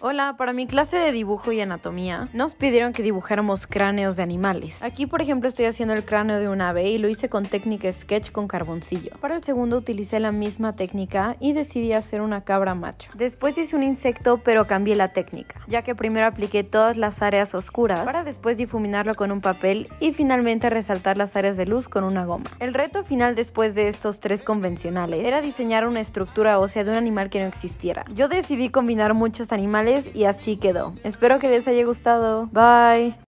Hola, para mi clase de dibujo y anatomía nos pidieron que dibujáramos cráneos de animales. Aquí, por ejemplo, estoy haciendo el cráneo de un ave y lo hice con técnica sketch con carboncillo. Para el segundo utilicé la misma técnica y decidí hacer una cabra macho. Después hice un insecto, pero cambié la técnica, ya que primero apliqué todas las áreas oscuras para después difuminarlo con un papel y finalmente resaltar las áreas de luz con una goma. El reto final después de estos tres convencionales era diseñar una estructura ósea de un animal que no existiera. Yo decidí combinar muchos animales y así quedó. Espero que les haya gustado. Bye.